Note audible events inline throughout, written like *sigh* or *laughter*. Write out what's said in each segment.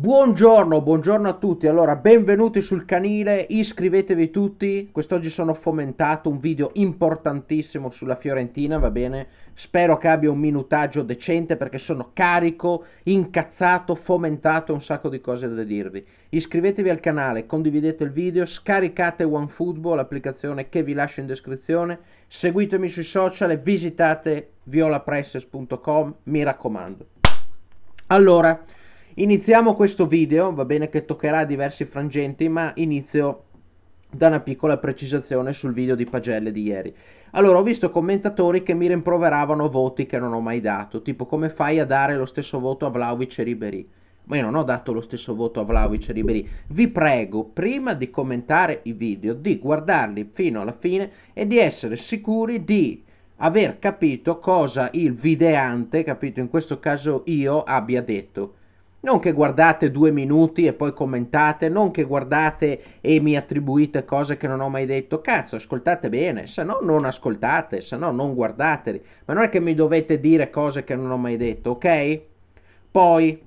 Buongiorno, buongiorno a tutti. Allora, benvenuti sul canile, iscrivetevi tutti. Quest'oggi sono fomentato un video importantissimo sulla Fiorentina, va bene? Spero che abbia un minutaggio decente perché sono carico, incazzato, fomentato, un sacco di cose da dirvi. Iscrivetevi al canale, condividete il video, scaricate OneFootball, l'applicazione che vi lascio in descrizione, seguitemi sui social e visitate violapresses.com, mi raccomando. Allora, Iniziamo questo video, va bene che toccherà diversi frangenti, ma inizio da una piccola precisazione sul video di pagelle di ieri. Allora, ho visto commentatori che mi rimproveravano voti che non ho mai dato, tipo come fai a dare lo stesso voto a Vlaovic e Ribery? Ma io non ho dato lo stesso voto a Vlaovic e Ribery. Vi prego, prima di commentare i video, di guardarli fino alla fine e di essere sicuri di aver capito cosa il videante, capito in questo caso io, abbia detto non che guardate due minuti e poi commentate, non che guardate e mi attribuite cose che non ho mai detto. Cazzo, ascoltate bene, se no non ascoltate, se no non guardateli. Ma non è che mi dovete dire cose che non ho mai detto, ok? Poi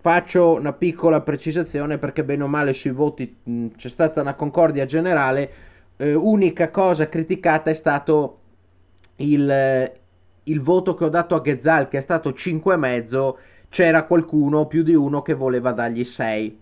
faccio una piccola precisazione perché bene o male sui voti mh, c'è stata una concordia generale. Eh, unica cosa criticata è stato il, eh, il voto che ho dato a Ghezal, che è stato 5,5 c'era qualcuno, più di uno, che voleva dargli 6.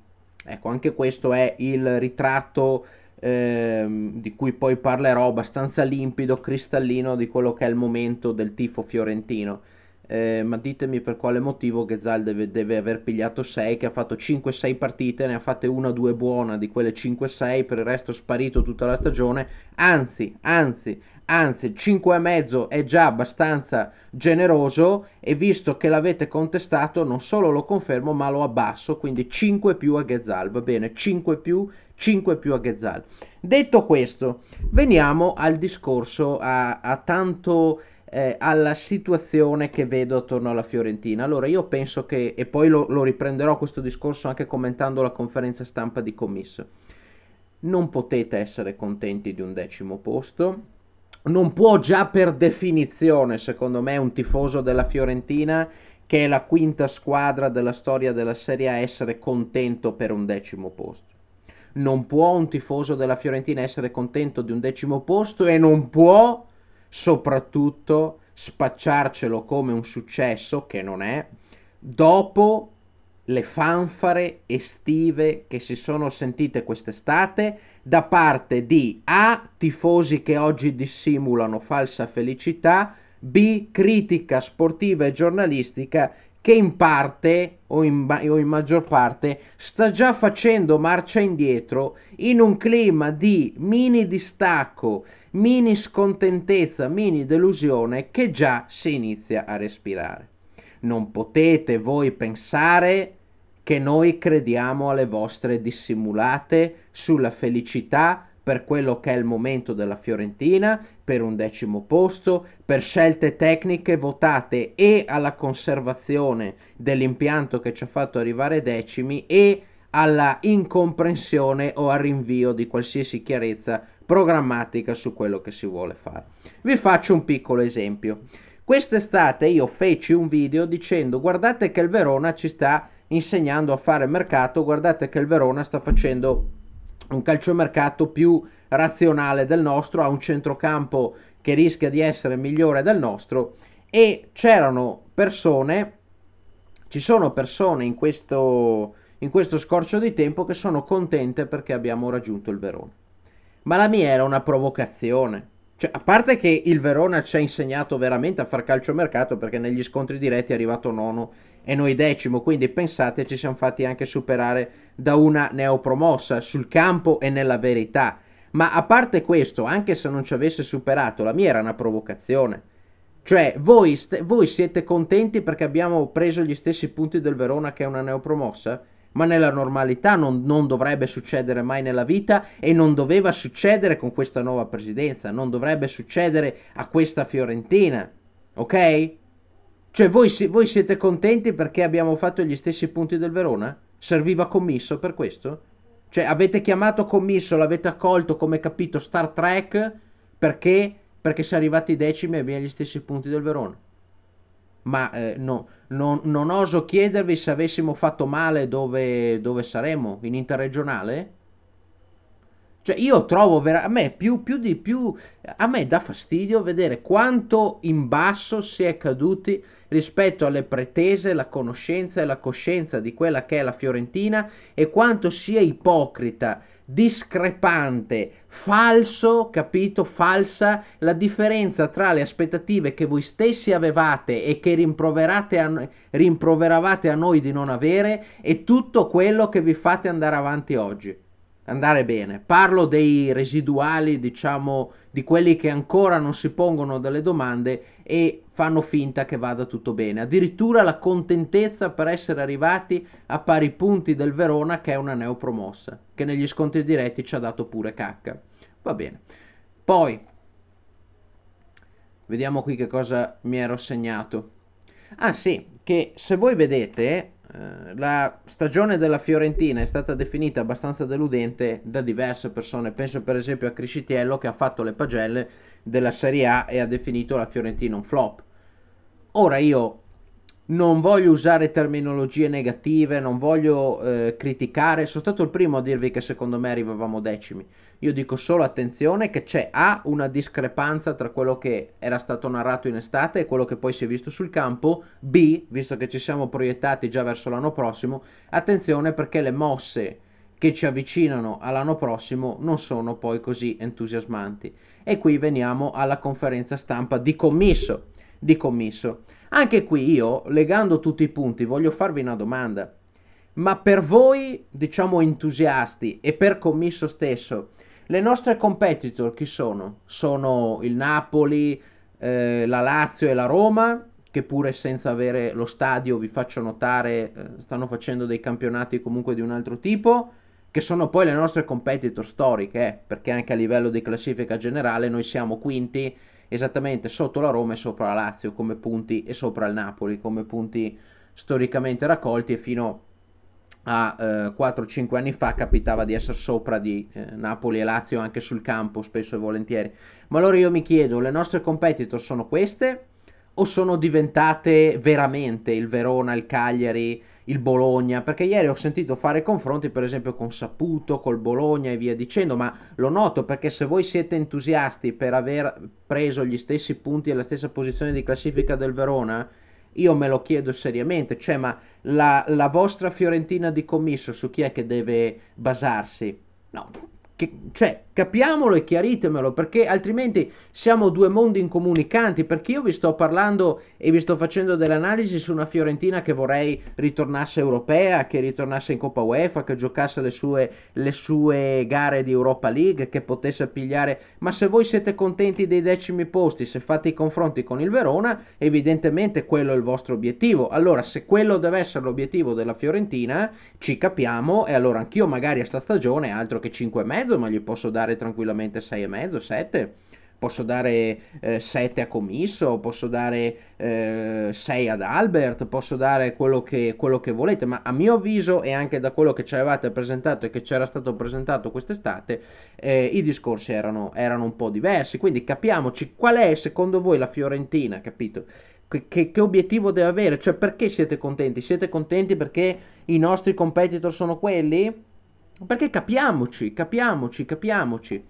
Ecco, anche questo è il ritratto ehm, di cui poi parlerò, abbastanza limpido, cristallino, di quello che è il momento del tifo fiorentino. Eh, ma ditemi per quale motivo Ghezal deve, deve aver pigliato 6, che ha fatto 5-6 partite, ne ha fatte una o due buona di quelle 5-6, per il resto è sparito tutta la stagione. Anzi, anzi, anzi 5,5 è già abbastanza generoso e visto che l'avete contestato non solo lo confermo ma lo abbasso, quindi 5 più a Ghezal, va bene, 5 più, 5 più a Ghezal. Detto questo, veniamo al discorso a, a tanto... Eh, alla situazione che vedo attorno alla Fiorentina. Allora io penso che, e poi lo, lo riprenderò questo discorso anche commentando la conferenza stampa di Commisso, non potete essere contenti di un decimo posto, non può già per definizione, secondo me, un tifoso della Fiorentina, che è la quinta squadra della storia della Serie A, essere contento per un decimo posto. Non può un tifoso della Fiorentina essere contento di un decimo posto e non può, soprattutto, spacciarcelo come un successo, che non è, dopo le fanfare estive che si sono sentite quest'estate da parte di A. tifosi che oggi dissimulano falsa felicità, B. critica sportiva e giornalistica che in parte o in, o in, maggior parte sta già facendo marcia indietro in un clima di mini distacco, mini scontentezza, mini delusione che già si inizia a respirare. Non potete voi pensare che noi crediamo alle vostre dissimulate sulla felicità per quello che è il momento della Fiorentina, per un decimo posto, per scelte tecniche votate e alla conservazione dell'impianto che ci ha fatto arrivare decimi e alla incomprensione o al rinvio di qualsiasi chiarezza programmatica su quello che si vuole fare. Vi faccio un piccolo esempio. Quest'estate io feci un video dicendo guardate che il Verona ci sta insegnando a fare mercato. Guardate che il Verona sta facendo un calciomercato più razionale del nostro, ha un centrocampo che rischia di essere migliore del nostro e c'erano persone, ci sono persone in questo, in questo scorcio di tempo che sono contente perché abbiamo raggiunto il Verona. Ma la mia era una provocazione. Cioè, a parte che il Verona ci ha insegnato veramente a far calciomercato perché negli scontri diretti è arrivato nono e noi decimo, quindi pensate ci siamo fatti anche superare da una neopromossa sul campo e nella verità. Ma a parte questo, anche se non ci avesse superato, la mia era una provocazione. Cioè, voi, st- voi siete contenti perché abbiamo preso gli stessi punti del Verona che è una neopromossa? ma nella normalità non, non, dovrebbe succedere mai nella vita e non doveva succedere con questa nuova presidenza, non dovrebbe succedere a questa Fiorentina, ok? Cioè voi, voi siete contenti perché abbiamo fatto gli stessi punti del Verona? Serviva commisso per questo? Cioè avete chiamato commisso, l'avete accolto come capito Star Trek perché? Perché si è arrivati decimi e abbiamo gli stessi punti del Verona. Ma eh, no, non, non, oso chiedervi se avessimo fatto male dove, dove saremmo, in interregionale? Cioè io trovo vera- a me più, più di più, a me dà fastidio vedere quanto in basso si è caduti rispetto alle pretese, la conoscenza e la coscienza di quella che è la Fiorentina e quanto sia ipocrita, discrepante, falso, capito, falsa la differenza tra le aspettative che voi stessi avevate e che a, rimproveravate a noi di non avere e tutto quello che vi fate andare avanti oggi andare bene. Parlo dei residuali, diciamo, di quelli che ancora non si pongono delle domande e fanno finta che vada tutto bene. Addirittura la contentezza per essere arrivati a pari punti del Verona, che è una neopromossa, che negli scontri diretti ci ha dato pure cacca. Va bene. Poi, vediamo qui che cosa mi ero segnato. Ah sì, che se voi vedete eh, la stagione della Fiorentina è stata definita abbastanza deludente da diverse persone. Penso per esempio a Criscitiello che ha fatto le pagelle della Serie A e ha definito la Fiorentina un flop. Ora io non voglio usare terminologie negative, non voglio eh, criticare, sono stato il primo a dirvi che secondo me arrivavamo decimi. Io dico solo attenzione che c'è A una discrepanza tra quello che era stato narrato in estate e quello che poi si è visto sul campo, B, visto che ci siamo proiettati già verso l'anno prossimo, attenzione perché le mosse che ci avvicinano all'anno prossimo non sono poi così entusiasmanti. E qui veniamo alla conferenza stampa di commisso di commisso. Anche qui io, legando tutti i punti, voglio farvi una domanda. Ma per voi, diciamo entusiasti, e per commisso stesso, le nostre competitor chi sono? Sono il Napoli, eh, la Lazio e la Roma, che pure senza avere lo stadio, vi faccio notare, eh, stanno facendo dei campionati comunque di un altro tipo, che sono poi le nostre competitor storiche, eh, perché anche a livello di classifica generale noi siamo quinti esattamente sotto la Roma e sopra la Lazio come punti e sopra il Napoli come punti storicamente raccolti e fino a eh, 4-5 anni fa capitava di essere sopra di eh, Napoli e Lazio anche sul campo spesso e volentieri. Ma allora io mi chiedo, le nostre competitor sono queste? o sono diventate veramente il Verona, il Cagliari, il Bologna? Perché ieri ho sentito fare confronti per esempio con Saputo, col Bologna e via dicendo, ma lo noto perché se voi siete entusiasti per aver preso gli stessi punti e la stessa posizione di classifica del Verona, io me lo chiedo seriamente, cioè ma la, la vostra Fiorentina di commisso su chi è che deve basarsi? No, che, cioè Capiamolo e chiaritemelo perché altrimenti siamo due mondi incomunicanti perché io vi sto parlando e vi sto facendo delle analisi su una Fiorentina che vorrei ritornasse europea, che ritornasse in Coppa UEFA, che giocasse le sue, le sue gare di Europa League, che potesse pigliare. Ma se voi siete contenti dei decimi posti, se fate i confronti con il Verona, evidentemente quello è il vostro obiettivo. Allora se quello deve essere l'obiettivo della Fiorentina, ci capiamo e allora anch'io magari a sta stagione altro che 5,5 ma gli posso dare dare tranquillamente 6,5, 7. Posso dare eh, 7 a Commisso, posso dare eh, 6 ad Albert, posso dare quello che, quello che, volete, ma a mio avviso e anche da quello che ci avevate presentato e che c'era stato presentato quest'estate, eh, i discorsi erano, erano un po' diversi. Quindi capiamoci qual è secondo voi la Fiorentina, capito? Che, che, che, obiettivo deve avere? Cioè, perché siete contenti? Siete contenti perché i nostri competitor sono quelli? Perché capiamoci, capiamoci, capiamoci.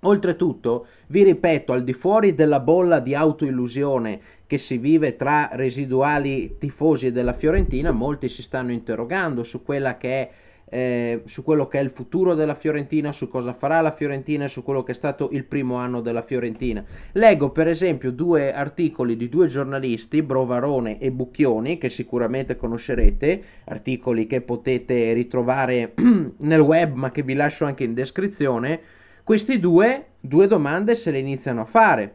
Oltretutto, vi ripeto, al di fuori della bolla di autoillusione che si vive tra residuali tifosi della Fiorentina, molti si stanno interrogando su quella che è eh, su quello che è il futuro della Fiorentina, su cosa farà la Fiorentina e su quello che è stato il primo anno della Fiorentina. Leggo per esempio due articoli di due giornalisti, Brovarone e Bucchioni, che sicuramente conoscerete, articoli che potete ritrovare *clears throat* nel web ma che vi lascio anche in descrizione. Questi due, due domande se le iniziano a fare.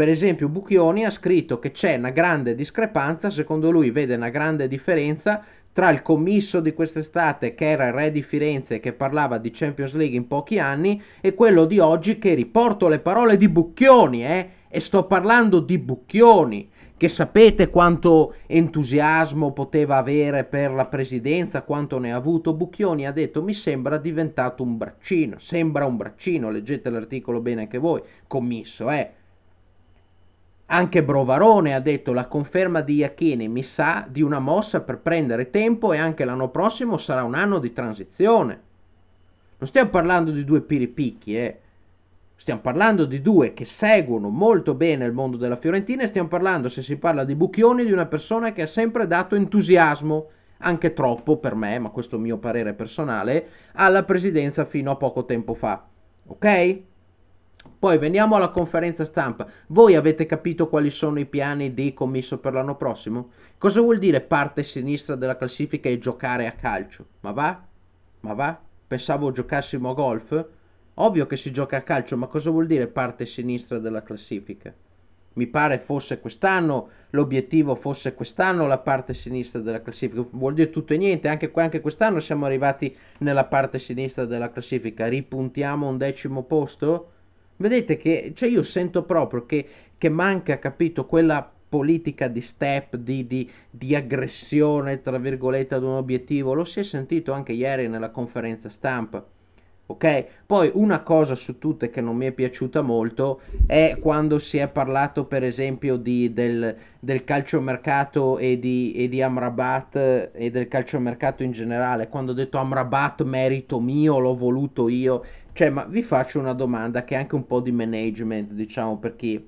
Per esempio Bucchioni ha scritto che c'è una grande discrepanza, secondo lui vede una grande differenza tra il commisso di quest'estate che era il re di Firenze che parlava di Champions League in pochi anni e quello di oggi che riporto le parole di Bucchioni, eh? E sto parlando di Bucchioni, che sapete quanto entusiasmo poteva avere per la presidenza, quanto ne ha avuto. Bucchioni ha detto mi sembra diventato un braccino, sembra un braccino, leggete l'articolo bene anche voi, commisso, eh? Anche Brovarone ha detto la conferma di Iachini mi sa di una mossa per prendere tempo e anche l'anno prossimo sarà un anno di transizione. Non stiamo parlando di due piripicchi, eh. Stiamo parlando di due che seguono molto bene il mondo della Fiorentina e stiamo parlando, se si parla di Bucchioni, di una persona che ha sempre dato entusiasmo, anche troppo per me, ma questo è il mio parere personale, alla presidenza fino a poco tempo fa. Ok? Poi veniamo alla conferenza stampa. Voi avete capito quali sono i piani di commisso per l'anno prossimo? Cosa vuol dire parte sinistra della classifica e giocare a calcio? Ma va? Ma va? Pensavo giocassimo a golf? Ovvio che si gioca a calcio, ma cosa vuol dire parte sinistra della classifica? Mi pare fosse quest'anno, l'obiettivo fosse quest'anno la parte sinistra della classifica. Vuol dire tutto e niente, anche, anche quest'anno siamo arrivati nella parte sinistra della classifica. Ripuntiamo un decimo posto? Vedete che cioè io sento proprio che, che manca, capito, quella politica di step, di, di, di, aggressione, tra virgolette, ad un obiettivo. Lo si è sentito anche ieri nella conferenza stampa. Ok? Poi una cosa su tutte che non mi è piaciuta molto è quando si è parlato, per esempio, di, del, del calciomercato e di, e di Amrabat e del calciomercato in generale. Quando ho detto Amrabat merito mio, l'ho voluto io, cioè, ma vi faccio una domanda che è anche un po' di management, diciamo, per chi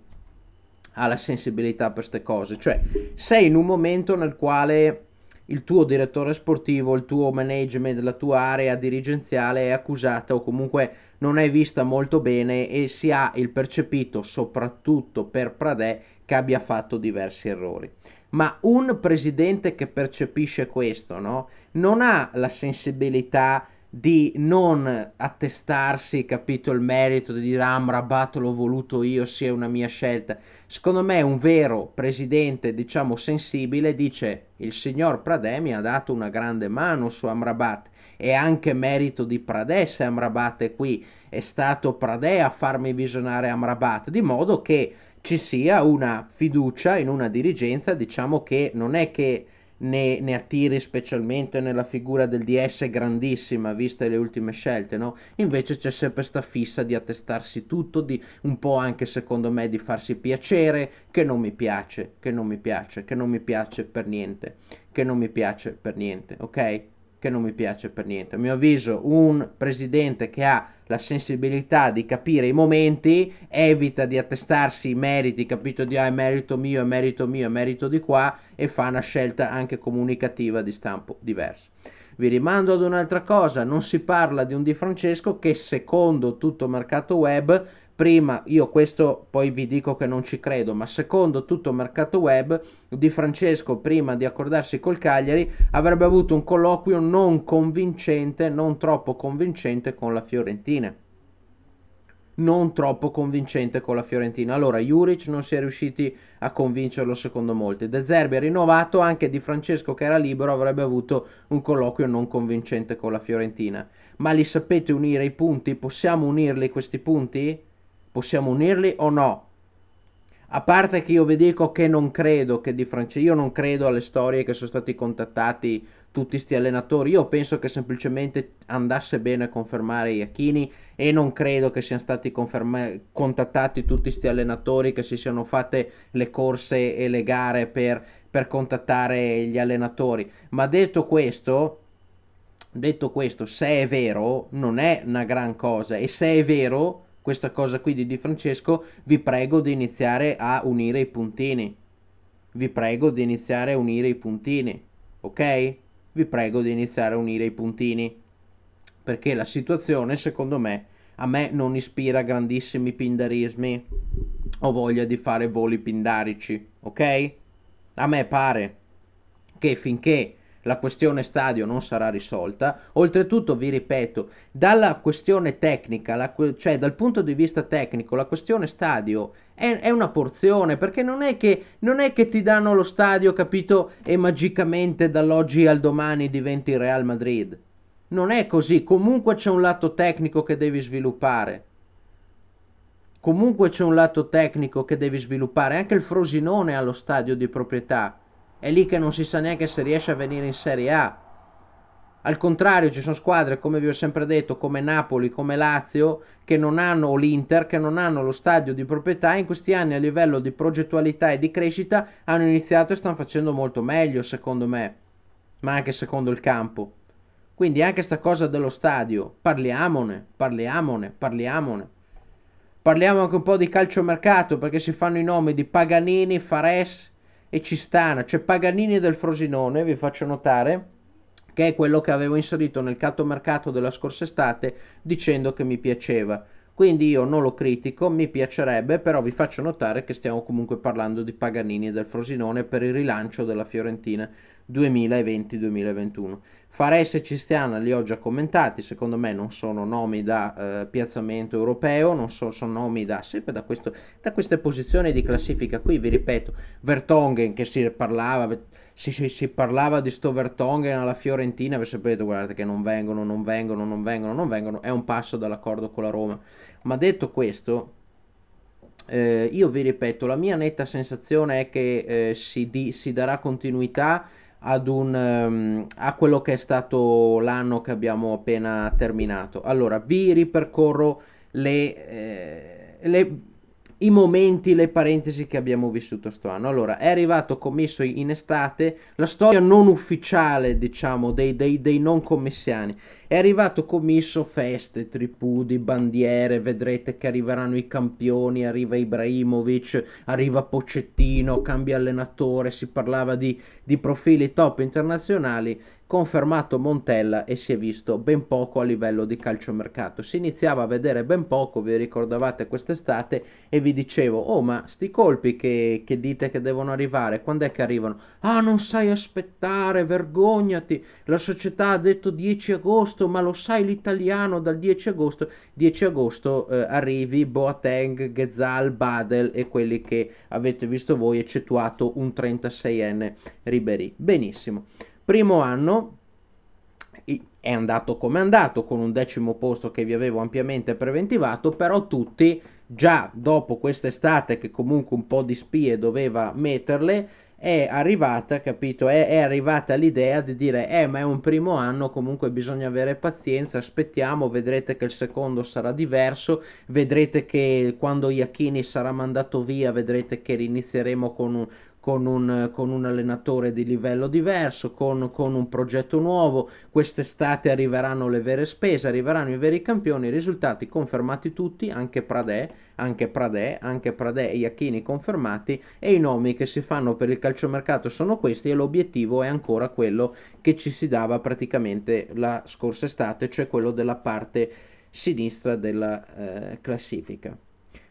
ha la sensibilità per queste cose. Cioè, sei in un momento nel quale il tuo direttore sportivo, il tuo management, la tua area dirigenziale è accusata o comunque non è vista molto bene e si ha il percepito, soprattutto per Pradè, che abbia fatto diversi errori. Ma un presidente che percepisce questo, no? Non ha la sensibilità di non attestarsi, capito, il merito di dire Amrabat ah, l'ho voluto io, sia una mia scelta. Secondo me un vero presidente, diciamo, sensibile dice il signor Pradè mi ha dato una grande mano su Amrabat e anche merito di Pradè se Amrabat è qui, è stato Pradè a farmi visionare Amrabat, di modo che ci sia una fiducia in una dirigenza, diciamo che non è che ne, ne, attiri specialmente nella figura del DS grandissima, viste le ultime scelte, no? Invece c'è sempre sta fissa di attestarsi tutto, di un po' anche secondo me di farsi piacere, che non mi piace, che non mi piace, che non mi piace per niente, che non mi piace per niente, ok? che non mi piace per niente. A mio avviso, un presidente che ha la sensibilità di capire i momenti evita di attestarsi i meriti, capito di ah, è merito mio, è merito mio, è merito di qua e fa una scelta anche comunicativa di stampo diverso. Vi rimando ad un'altra cosa, non si parla di un Di Francesco che secondo tutto mercato web prima io questo poi vi dico che non ci credo, ma secondo tutto il mercato web Di Francesco prima di accordarsi col Cagliari avrebbe avuto un colloquio non convincente, non troppo convincente con la Fiorentina. Non troppo convincente con la Fiorentina. Allora, Juric non si è riusciti a convincerlo secondo molti. De Zerbi è rinnovato, anche Di Francesco che era libero avrebbe avuto un colloquio non convincente con la Fiorentina. Ma li sapete unire i punti? Possiamo unirli questi punti? Possiamo unirli o no? A parte che io vi dico che non credo che di Francesco, io non credo alle storie che sono stati contattati tutti questi allenatori, io penso che semplicemente andasse bene a confermare Iachini e non credo che siano stati conferma- contattati tutti questi allenatori, che si siano fatte le corse e le gare per, per contattare gli allenatori. Ma detto questo, detto questo, se è vero, non è una gran cosa e se è vero questa cosa qui di Di Francesco, vi prego di iniziare a unire i puntini. Vi prego di iniziare a unire i puntini, ok? Vi prego di iniziare a unire i puntini. Perché la situazione, secondo me, a me non ispira grandissimi pindarismi. o voglia di fare voli pindarici, ok? A me pare che finché la questione stadio non sarà risolta. Oltretutto, vi ripeto, dalla questione tecnica, la, cioè dal punto di vista tecnico, la questione stadio è, è una porzione, perché non è, che, non è, che, ti danno lo stadio, capito, e magicamente dall'oggi al domani diventi Real Madrid. Non è così, comunque c'è un lato tecnico che devi sviluppare. Comunque c'è un lato tecnico che devi sviluppare, anche il Frosinone ha lo stadio di proprietà è lì che non si sa neanche se riesce a venire in Serie A. Al contrario, ci sono squadre, come vi ho sempre detto, come Napoli, come Lazio, che non hanno o l'Inter, che non hanno lo stadio di proprietà. In questi anni, a livello di progettualità e di crescita, hanno iniziato e stanno facendo molto meglio, secondo me, ma anche secondo il campo. Quindi anche sta cosa dello stadio, parliamone, parliamone, parliamone. Parliamo anche un po' di calciomercato perché si fanno i nomi di Paganini, Fares, e Cistana. C'è Paganini del Frosinone, vi faccio notare, che è quello che avevo inserito nel mercato della scorsa estate dicendo che mi piaceva. Quindi io non lo critico, mi piacerebbe, però vi faccio notare che stiamo comunque parlando di Paganini e del Frosinone per il rilancio della Fiorentina. 2020-2021. Fares e Cristiana li ho già commentati, secondo me non sono nomi da eh, piazzamento europeo, non so, sono nomi da, sempre da, questo, da, queste posizioni di classifica qui, vi ripeto, Vertonghen che si parlava, si, si, si parlava di sto Vertonghen alla Fiorentina, vi sapete, guardate che non vengono, non vengono, non vengono, non vengono, è un passo dall'accordo con la Roma. Ma detto questo, eh, io vi ripeto, la mia netta sensazione è che eh, si, di, si darà continuità ad un, ehm, a quello che è stato l'anno che abbiamo appena terminato. Allora, vi ripercorro le, eh, le, i momenti, le parentesi che abbiamo vissuto anno. Allora, è arrivato commesso in estate la storia non ufficiale, diciamo, dei, dei, dei non commissiani è arrivato commisso feste, tripudi, bandiere, vedrete che arriveranno i campioni, arriva Ibrahimovic, arriva Pocettino, cambia allenatore, si parlava di, di profili top internazionali, confermato Montella e si è visto ben poco a livello di calciomercato. Si iniziava a vedere ben poco, vi ricordavate quest'estate e vi dicevo, oh ma sti colpi che, che dite che devono arrivare, quando è che arrivano? Ah non sai aspettare, vergognati, la società ha detto 10 agosto, agosto, ma lo sai l'italiano dal 10 agosto, 10 agosto eh, arrivi Boateng, Gezal, Badel e quelli che avete visto voi, eccettuato un 36enne Ribery. Benissimo. Primo anno, è andato come è andato con un decimo posto che vi avevo ampiamente preventivato, però tutti già dopo quest'estate che comunque un po' di spie doveva metterle è arrivata, capito? È, è, arrivata l'idea di dire, eh, ma è un primo anno, comunque bisogna avere pazienza, aspettiamo, vedrete che il secondo sarà diverso, vedrete che quando Iachini sarà mandato via, vedrete che rinizieremo con un, con un, con un allenatore di livello diverso, con, con un progetto nuovo. Quest'estate arriveranno le vere spese, arriveranno i veri campioni, i risultati confermati tutti, anche Pradè, anche Pradè, anche Pradè e Iacchini confermati e i nomi che si fanno per il calciomercato sono questi e l'obiettivo è ancora quello che ci si dava praticamente la scorsa estate, cioè quello della parte sinistra della eh, classifica.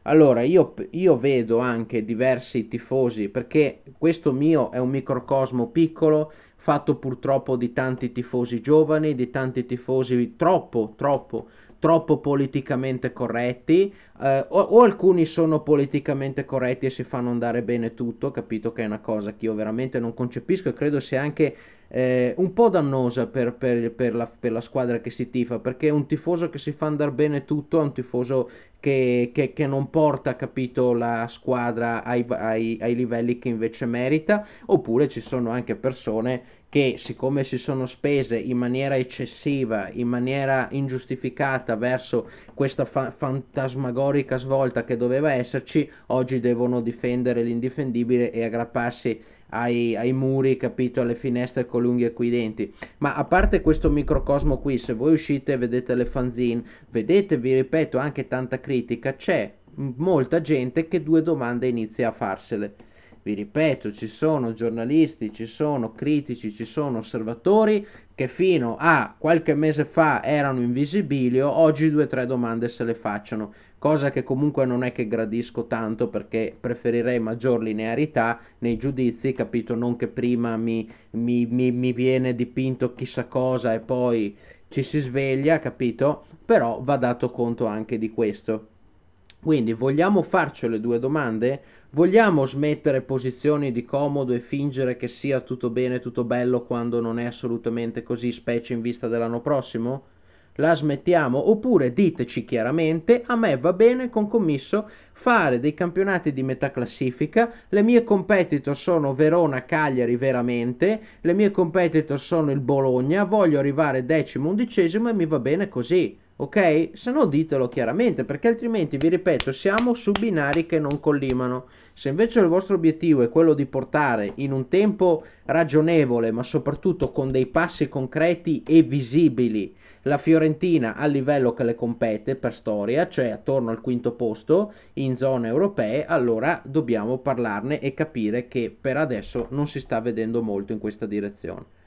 Allora, io, io, vedo anche diversi tifosi, perché questo mio è un microcosmo piccolo, fatto purtroppo di tanti tifosi giovani, di tanti tifosi troppo, troppo, troppo politicamente corretti, eh, o, o, alcuni sono politicamente corretti e si fanno andare bene tutto, capito che è una cosa che io veramente non concepisco e credo sia anche eh, un po' dannosa per, per, per, la, per, la, squadra che si tifa, perché un tifoso che si fa andare bene tutto è un tifoso che, che, che non porta, capito, la squadra ai, ai, ai livelli che invece merita, oppure ci sono anche persone che siccome si sono spese in maniera eccessiva, in maniera ingiustificata verso questa fa- fantasmagorica svolta che doveva esserci, oggi devono difendere l'indifendibile e aggrapparsi ai, ai muri, capito, alle finestre con l'unghia e coi denti. Ma a parte questo microcosmo qui, se voi uscite e vedete le fanzine, vedete, vi ripeto, anche tanta critica, c'è molta gente che due domande inizia a farsele vi ripeto, ci sono giornalisti, ci sono critici, ci sono osservatori che fino a qualche mese fa erano in visibilio, oggi due o tre domande se le facciano, cosa che comunque non è che gradisco tanto perché preferirei maggior linearità nei giudizi, capito? Non che prima mi, mi, mi, mi viene dipinto chissà cosa e poi ci si sveglia, capito? Però va dato conto anche di questo. Quindi vogliamo farcele due domande? Vogliamo smettere posizioni di comodo e fingere che sia tutto bene, tutto bello quando non è assolutamente così, specie in vista dell'anno prossimo? La smettiamo? Oppure diteci chiaramente, a me va bene con commisso fare dei campionati di metà classifica, le mie competitor sono Verona, Cagliari veramente, le mie competitor sono il Bologna, voglio arrivare decimo, undicesimo e mi va bene così ok? Se no ditelo chiaramente, perché altrimenti, vi ripeto, siamo su binari che non collimano. Se invece il vostro obiettivo è quello di portare in un tempo ragionevole, ma soprattutto con dei passi concreti e visibili, la Fiorentina al livello che le compete per storia, cioè attorno al quinto posto in zone europee, allora dobbiamo parlarne e capire che per adesso non si sta vedendo molto in questa direzione.